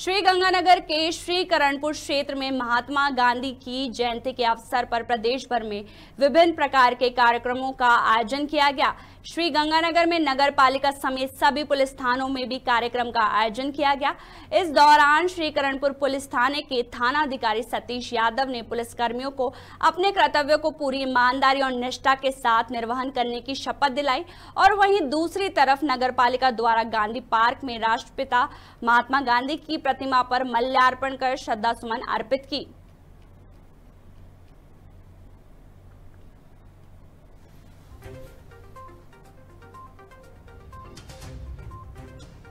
श्री गंगानगर के श्री करणपुर क्षेत्र में महात्मा गांधी की जयंती के अवसर पर प्रदेश भर में विभिन्न प्रकार के कार्यक्रमों का आयोजन किया गया श्री गंगानगर में नगर पालिका समेत सभी पुलिस थानों में भी कार्यक्रम का आयोजन किया गया इस दौरान श्री करणपुर पुलिस थाने के अधिकारी सतीश यादव ने पुलिसकर्मियों को अपने कर्तव्यों को पूरी ईमानदारी और निष्ठा के साथ निर्वहन करने की शपथ दिलाई और वही दूसरी तरफ नगर द्वारा गांधी पार्क में राष्ट्रपिता महात्मा गांधी की प्रतिमा पर मल्यार्पण कर श्रद्धा सुमन अर्पित की